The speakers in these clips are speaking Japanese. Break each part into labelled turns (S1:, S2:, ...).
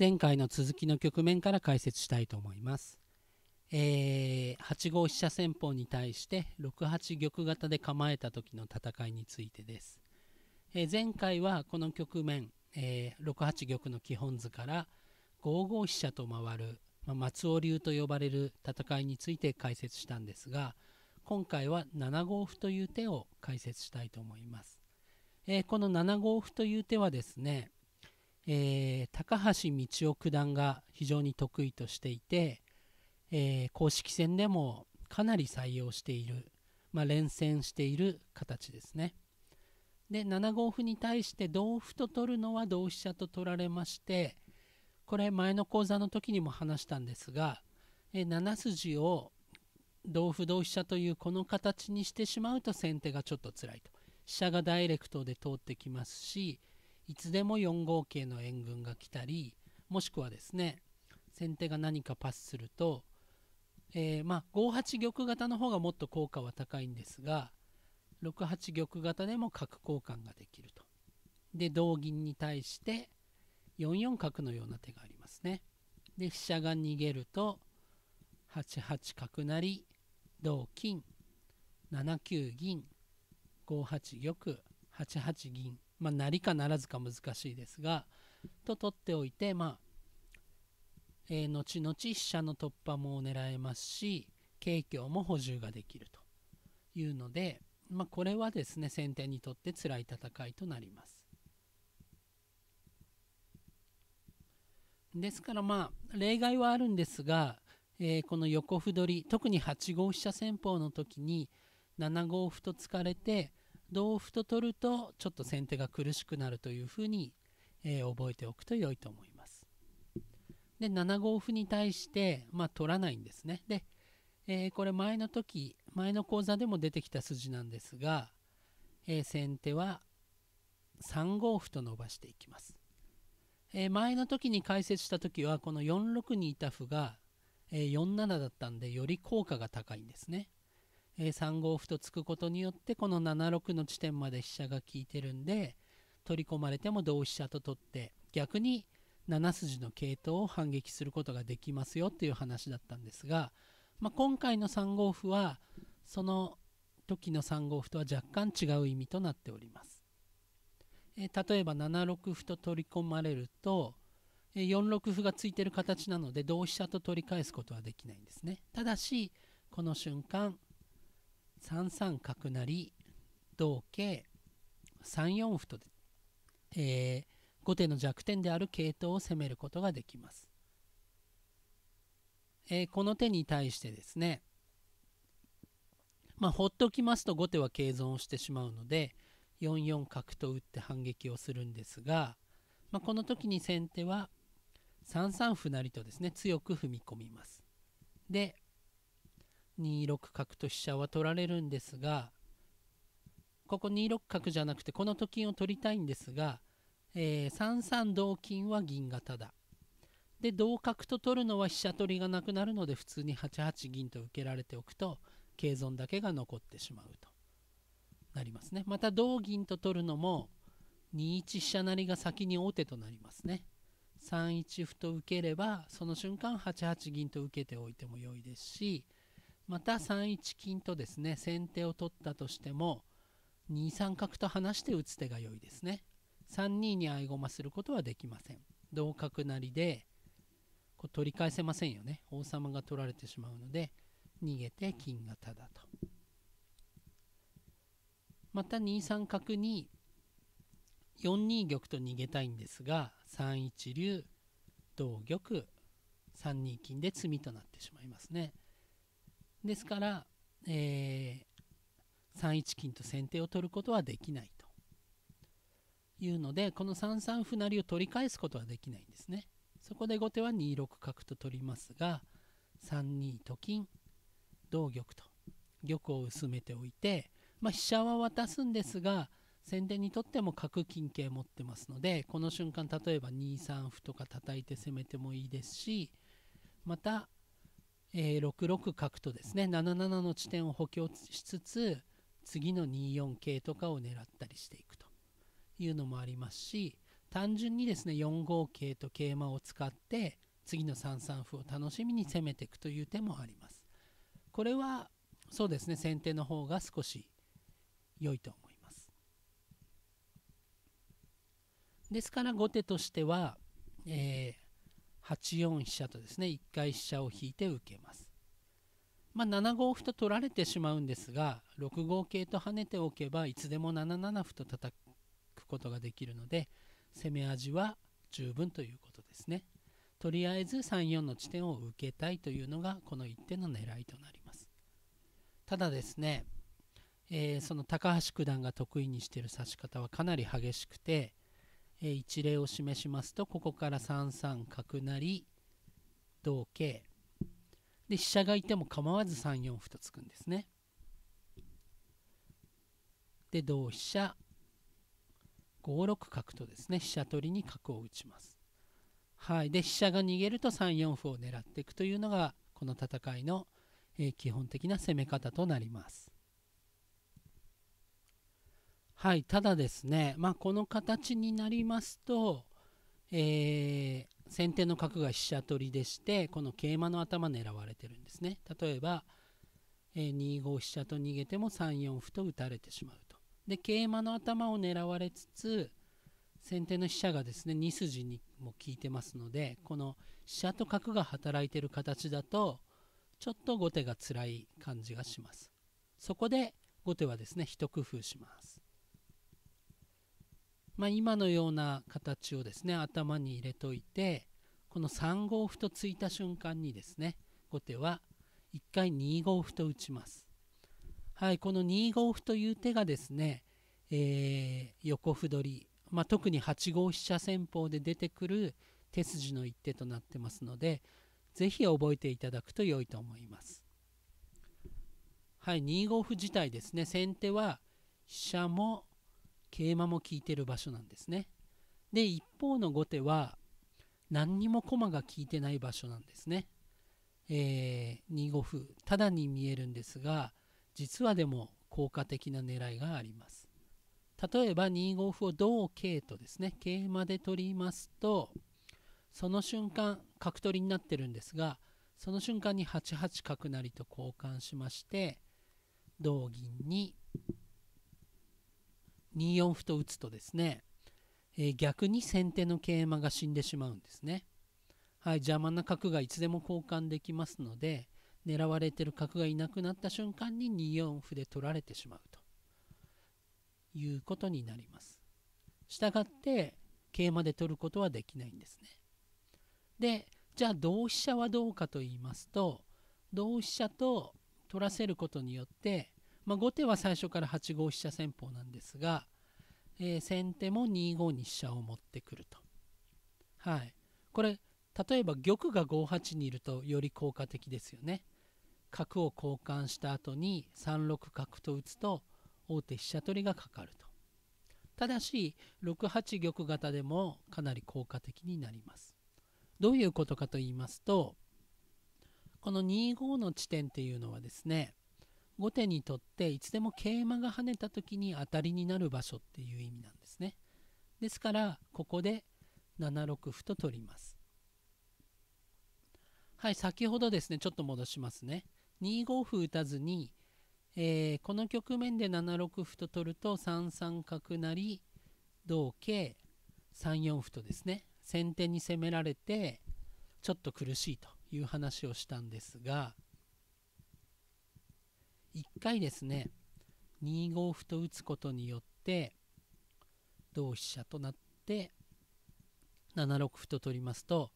S1: 前回の続きの局面から解説したいと思います。えー、8五飛車戦法に対して6八玉型で構えた時の戦いについてです。えー、前回はこの局面、えー、6八玉の基本図から5五飛車と回る、まあ、松尾流と呼ばれる戦いについて解説したんですが今回は7五歩という手を解説したいと思います。えこの7五歩という手はですねえー、高橋道夫九段が非常に得意としていて、えー、公式戦でもかなり採用している、まあ、連戦している形ですね。で7五歩に対して同歩と取るのは同飛車と取られましてこれ前の講座の時にも話したんですが、えー、7筋を同歩同飛車というこの形にしてしまうと先手がちょっと辛いと飛車がダイレクトで通ってきますしいつでも4五桂の援軍が来たりもしくはですね先手が何かパスすると、えー、まあ、5八玉型の方がもっと効果は高いんですが6八玉型でも角交換ができると。で同銀に対して4四角のような手がありますね。で飛車が逃げると8八角成同金7九銀5八玉8八銀まあ、なりかならずか難しいですがと取っておいて、まあえー、後々飛車の突破も狙えますし桂香も補充ができるというので、まあ、これはですね先手にとって辛い戦いとなります。ですからまあ例外はあるんですが、えー、この横歩取り特に8五飛車戦法の時に7五歩と突かれて同歩と取るとちょっと先手が苦しくなるというふうに、えー、覚えておくと良いと思います。で7五歩に対して、まあ、取らないんですね。で、えー、これ前の時前の講座でも出てきた筋なんですが、えー、先手は3五歩と伸ばしていきます。え前の時に解説した時はこの4六にいた歩が、え4七だったんでより効果が高いんですね。え3五歩と突くことによってこの7六の地点まで飛車が効いてるんで取り込まれても同飛車と取って逆に7筋の系統を反撃することができますよっていう話だったんですが、まあ、今回の3五歩はその時の3五歩とは若干違う意味となっております。えー、例えば7六歩と取り込まれると、え4六歩がついてる形なので同飛車と取り返すことはできないんですね。ただしこの瞬間3三角成同桂3四歩とで、えー、後手の弱点である桂頭を攻めることができます、えー、この手に対してですねまあ、放っておきますと後手は桂損をしてしまうので4四角と打って反撃をするんですが、まあ、この時に先手は3三歩成とですね強く踏み込みますで2六角と飛車は取られるんですがここ2六角じゃなくてこのと金を取りたいんですが、えー、3三同金は銀型だで同角と取るのは飛車取りがなくなるので普通に8八銀と受けられておくと桂損だけが残ってしまうとなりますねまた同銀と取るのも2一飛車成が先に王手となりますね3一歩と受ければその瞬間8八銀と受けておいても良いですしまた3一金とですね先手を取ったとしても2三角と離して打つ手が良いですね3二に合駒することはできません同角成でこう取り返せませんよね王様が取られてしまうので逃げて金がタダとまた2三角に4二玉と逃げたいんですが3一竜同玉3二金で詰みとなってしまいますね。ですから、えー、3一金と先手を取ることはできないというのでこの3三歩成を取り返すことはできないんですねそこで後手は2六角と取りますが3二と金同玉と玉を薄めておいて、まあ、飛車は渡すんですが先手にとっても角金桂持ってますのでこの瞬間例えば2三歩とか叩いて攻めてもいいですしまたえー、6六角とですね7七の地点を補強しつつ次の2四桂とかを狙ったりしていくというのもありますし単純にですね4五桂と桂馬を使って次の3三歩を楽しみに攻めていくという手もあります。これはそうですね先手の方が少し良いと思います。ですから後手としては、えー8四飛車とですね1回飛車を引いて受けます。まあ、7五歩と取られてしまうんですが6五桂と跳ねておけばいつでも7七歩と叩くことができるので攻め味は十分ということですね。とりあえず3四の地点を受けたいというのがこの一手の狙いとなります。ただですね、えー、その高橋九段が得意にしている指し方はかなり激しくてえ一例を示しますとここから3三角成同桂で飛車がいても構わず3四歩と突くんですね。で同飛車5六角とですね飛車取りに角を打ちます。はい、で飛車が逃げると3四歩を狙っていくというのがこの戦いの、え基本的な攻め方となります。はいただですね、まあ、この形になりますと、えー、先手の角が飛車取りでしてこの桂馬の頭狙われてるんですね例えば、えー、2五飛車と逃げても3四歩と打たれてしまうとで桂馬の頭を狙われつつ先手の飛車がですね2筋にも効いてますのでこの飛車と角が働いてる形だとちょっと後手が辛い感じがしますそこで後手はですね一工夫しますまあ、今のような形をですね頭に入れといてこの3五歩と突いた瞬間にですね後手は1回2五歩と打ちます。はい、この2五歩という手がですね、えー、横歩取り、まあ、特に8五飛車戦法で出てくる手筋の一手となってますので是非覚えていただくと良いと思います。はい、2五歩自体ですね先手は飛車も桂馬も効いてる場所なんですねで一方の後手は何にも駒が効いてない場所なんですねえー、2五歩ただに見えるんですが実はでも効果的な狙いがあります例えば2五歩を同桂とですね桂馬で取りますとその瞬間角取りになってるんですがその瞬間に8八角成と交換しまして同銀に2四歩と打つとですね、えー、逆に先手の桂馬が死んでしまうんですね。はい、邪魔な角がいつでも交換できますので狙われてる角がいなくなった瞬間に2四歩で取られてしまうということになります。したがって桂馬で取ることはできないんですね。でじゃあ同飛車はどうかと言いますと同飛車と取らせることによってまあ、後手は最初から8五飛車戦法なんですが、えー、先手も2五に飛車を持ってくると。はい、これ例えば玉が5八にいるとより効果的ですよね。角を交換した後に3六角と打つと大手飛車取りがかかると。ただし6八玉型でもかなり効果的になります。どういうことかと言いますとこの2五の地点っていうのはですね後手にとっていつでも桂馬が跳ねた時に当たりになる場所っていう意味なんですねですからここで7六歩と取りますはい先ほどですねちょっと戻しますね2五歩打たずに、えー、この局面で7六歩と取ると3三角成同桂3四歩とですね先手に攻められてちょっと苦しいという話をしたんですが一回ですね2五歩と打つことによって同飛車となって7六歩と取りますと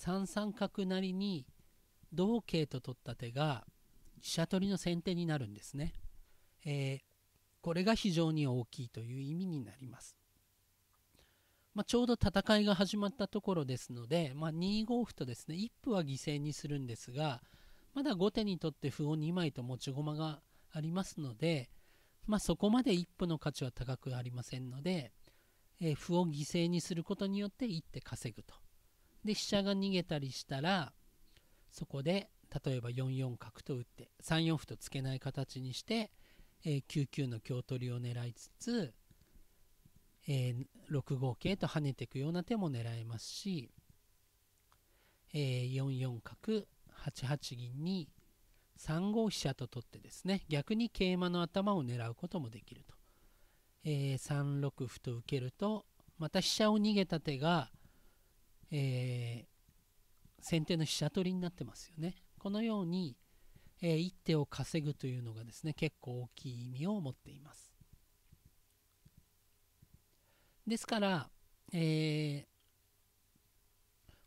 S1: 3三角成に同桂と取った手が飛車取りの先手になるんですね、えー、これが非常に大きいという意味になります、まあ、ちょうど戦いが始まったところですので、まあ、2五歩とですね一歩は犠牲にするんですがまだ後手にとって歩を2枚と持ち駒がありますので、まあ、そこまで一歩の価値は高くありませんので、えー、歩を犠牲にすることによって一手稼ぐと。で飛車が逃げたりしたらそこで例えば4四角と打って3四歩と突けない形にして、えー、9九の香取りを狙いつつ、えー、6五桂と跳ねていくような手も狙えますし、えー、4四角8八銀に3五飛車と取ってですね逆に桂馬の頭を狙うこともできると、えー、3六歩と受けるとまた飛車を逃げた手が、えー、先手の飛車取りになってますよねこのように、えー、一手を稼ぐというのがですね結構大きい意味を持っていますですから、えー、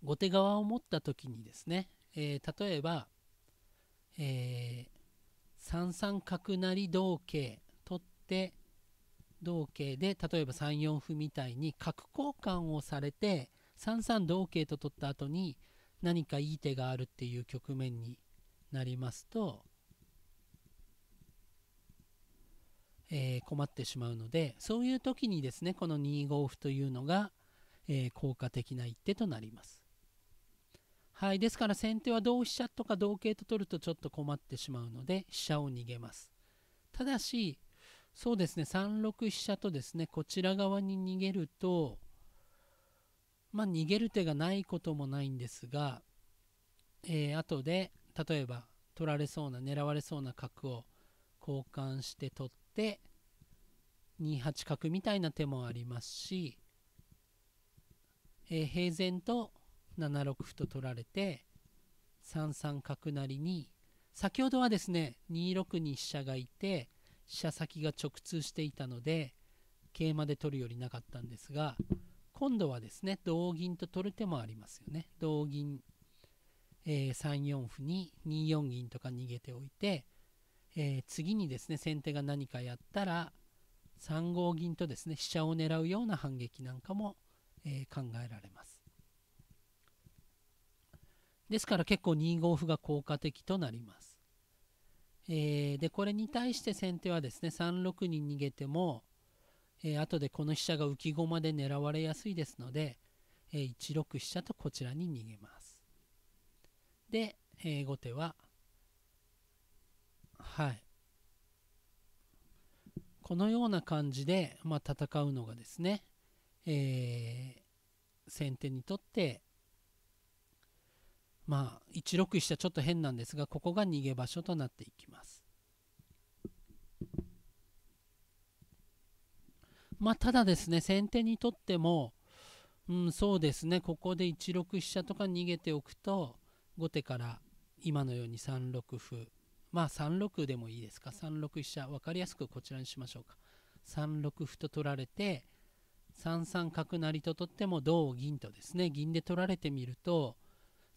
S1: 後手側を持った時にですねえー、例えば、えー、3三角成同桂取って同桂で例えば3四歩みたいに角交換をされて3三同桂と取った後に何かいい手があるっていう局面になりますと、えー、困ってしまうのでそういう時にですねこの2五歩というのが、えー、効果的な一手となります。はい、ですから先手は同飛車とか同桂と取るとちょっと困ってしまうので飛車を逃げます。ただしそうですね3六飛車とですねこちら側に逃げるとまあ逃げる手がないこともないんですが、えー、後で例えば取られそうな狙われそうな角を交換して取って2八角みたいな手もありますし、えー、平然と7六歩と取られて3三角成に先ほどはですね2六に飛車がいて飛車先が直通していたので桂馬で取るよりなかったんですが今度はですね同銀と取る手もありますよね同銀、えー、3四歩に2四銀とか逃げておいて、えー、次にですね先手が何かやったら3五銀とですね飛車を狙うような反撃なんかも、えー、考えられます。ですから結構2五歩が効果的となります。えー、でこれに対して先手はですね3六に逃げても、えー、後でこの飛車が浮き駒で狙われやすいですので、えー、1六飛車とこちらに逃げます。で、えー、後手ははいこのような感じで、まあ、戦うのがですね、えー、先手にとってまあ16飛はちょっと変なんですがここが逃げ場所となっていきますまあただですね先手にとってもうんそうですねここで1六飛車とか逃げておくと後手から今のように3六歩まあ3六でもいいですか3六飛車分かりやすくこちらにしましょうか3六歩と取られて3三角成と取っても同銀とですね銀で取られてみると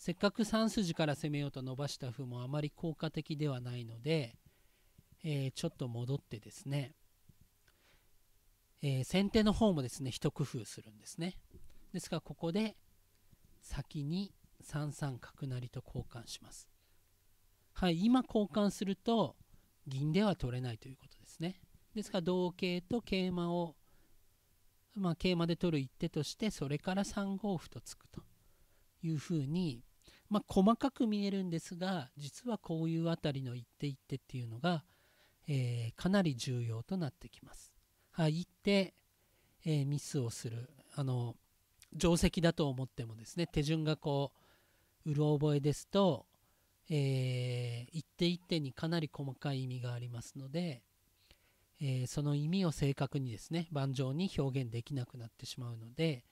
S1: せっかく3筋から攻めようと伸ばした歩もあまり効果的ではないので、えー、ちょっと戻ってですね、えー、先手の方もですね一工夫するんですねですからここで先に3三角成と交換しますはい今交換すると銀では取れないということですねですから同桂と桂馬をまあ、桂馬で取る一手としてそれから3五歩と突くというふうにまあ、細かく見えるんですが実はこういうあたりの一手一手っていうのが、えー、かなり重要となってきます。はい、一手、えー、ミスをするあの定石だと思ってもですね手順がこううろ覚えですと、えー、一手一手にかなり細かい意味がありますので、えー、その意味を正確にですね盤上に表現できなくなってしまうので、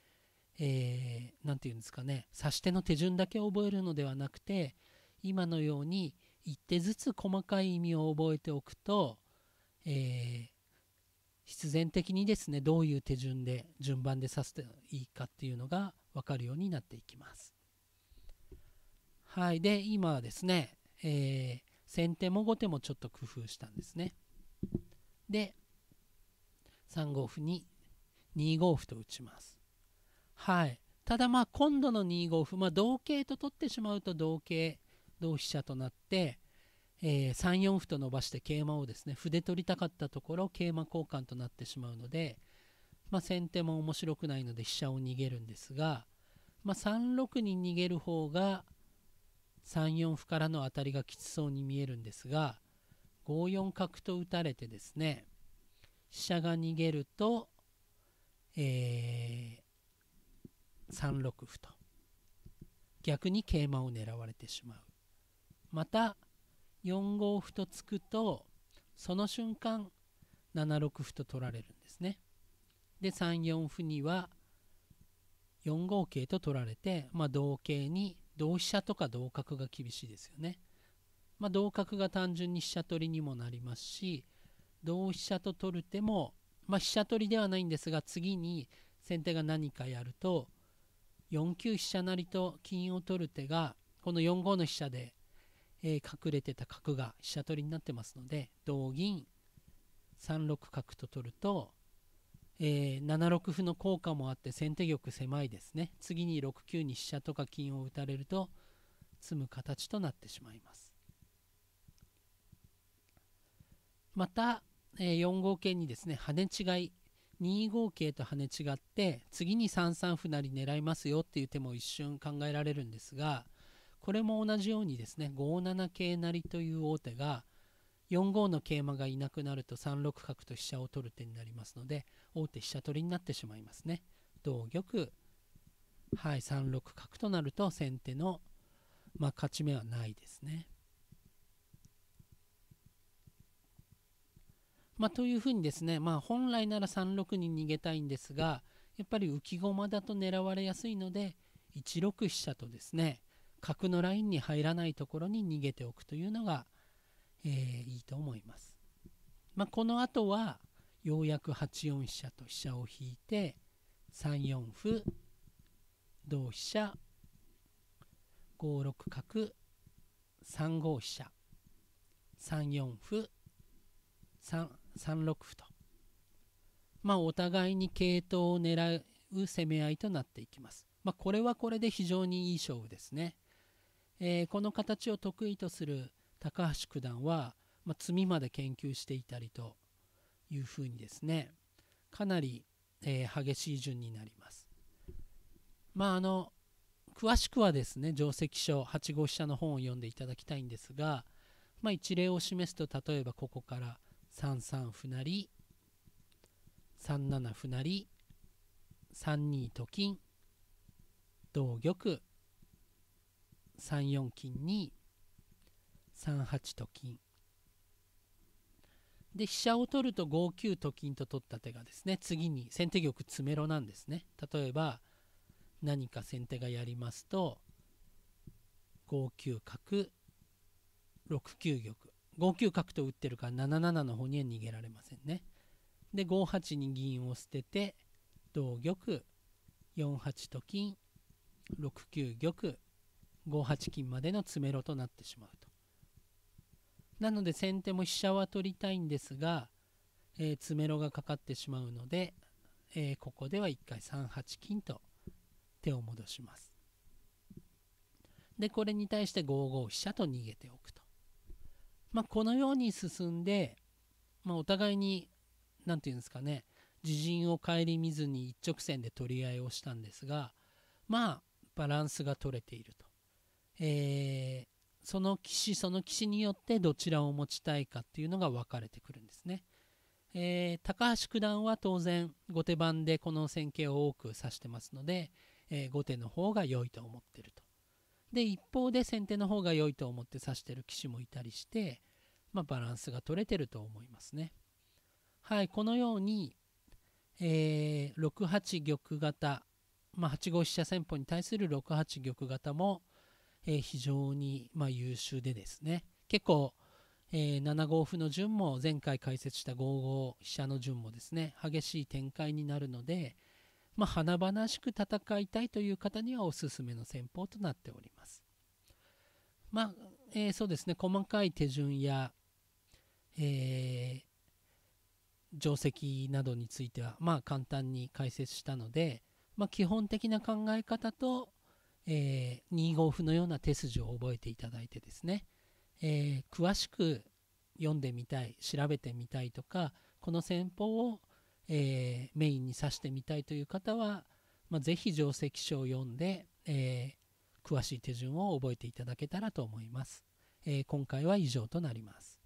S1: えー、て言うんですかね指し手の手順だけ覚えるのではなくて今のように一手ずつ細かい意味を覚えておくと、えー、必然的にですねどういう手順で順番で指すといいかっていうのが分かるようになっていきます。はいで今はですね、えー、先手も後手もちょっと工夫したんですね。で3五歩に2五歩と打ちます。はい、ただまあ今度の2五歩、まあ、同桂と取ってしまうと同桂同飛車となって、えー、3四歩と伸ばして桂馬をですね歩で取りたかったところ桂馬交換となってしまうので、まあ、先手も面白くないので飛車を逃げるんですが、まあ、3六に逃げる方が3四歩からの当たりがきつそうに見えるんですが5四角と打たれてですね飛車が逃げると、えー、3六歩と逆に桂馬を狙われてしまうまた4五歩と突くとその瞬間7六歩と取られるんですねで3四歩には4五桂と取られて、まあ、同桂に同飛車とか同角が厳しいですよね、まあ、同角が単純に飛車取りにもなりますし同飛車と取る手も、まあ、飛車取りではないんですが次に先手が何かやると4九飛車成と金を取る手がこの4五の飛車で、え隠れてた角が飛車取りになってますので同銀3六角と取ると、え7六歩の効果もあって先手玉狭いですね次に6九に飛車とか金を打たれると詰む形となってしまいますまた、え4五桂にですね跳ね違い2五桂と跳ね違って次に3三歩成狙いますよっていう手も一瞬考えられるんですがこれも同じようにですね5七桂成という王手が4五の桂馬がいなくなると3六角と飛車を取る手になりますので王手飛車取りになってしまいますね。同玉はい3六角となると先手の、まあ、勝ち目はないですね。まあ、というふうにですね、まあ、本来なら3六に逃げたいんですがやっぱり浮き駒だと狙われやすいので1六飛車とですね角のラインに入らないところに逃げておくというのが、えー、いいと思います。まあ、この後はようやく8四飛車と飛車を引いて3四歩同飛車5六角3五飛車3四歩3 3六歩とまあお互いに系統を狙う攻め合いとなっていきます。まあ、これはこれで非常にいい勝負ですね。えー、この形を得意とする高橋九段は、まあ、詰みまで研究していたりというふうにですねかなり、えー、激しい順になります。まああの詳しくはですね定石書8号飛車の本を読んでいただきたいんですが、まあ、一例を示すと例えばここから「三三歩成3七歩成3二と金同玉3四金に3八と金で飛車を取ると5九と金と取った手がですね次に先手玉詰めろなんですね例えば何か先手がやりますと5九角6九玉5九角と打ってるから7七の方には逃げられませんね。で5八に銀を捨てて同玉4八と金6九玉5八金までの詰めろとなってしまうと。なので先手も飛車は取りたいんですが、えー、詰めろがかかってしまうので、えー、ここでは1回3八金と手を戻します。でこれに対して5五飛車と逃げておくと。まあ、このように進んで、まあ、お互いに何て言うんですかね自陣を顧みずに一直線で取り合いをしたんですがまあバランスが取れていると、えー、その棋士その棋士によってどちらを持ちたいかっていうのが分かれてくるんですね、えー、高橋九段は当然後手番でこの戦型を多く指してますので、えー、後手の方が良いと思ってるとで一方で先手の方が良いと思って指してる棋士もいたりして、まあ、バランスが取れてると思いますね。はいこのように、えー、6八玉型、まあ、8五飛車戦法に対する6八玉型も、えー、非常に、まあ、優秀でですね結構、えー、7五歩の順も前回解説した5五飛車の順もですね激しい展開になるので、まあ、華々しく戦いたいという方にはおすすめの戦法となっております。まあ、えー、そうですね、細かい手順や、えー、定石などについては、まあ、簡単に解説したので、まあ、基本的な考え方と、えー、2五歩のような手筋を覚えていただいてですね、えー、詳しく読んでみたい調べてみたいとかこの戦法をえー、メインに指してみたいという方は、まあ、ぜひ定石書を読んで、えー、詳しい手順を覚えていただけたらと思います。えー、今回は以上となります。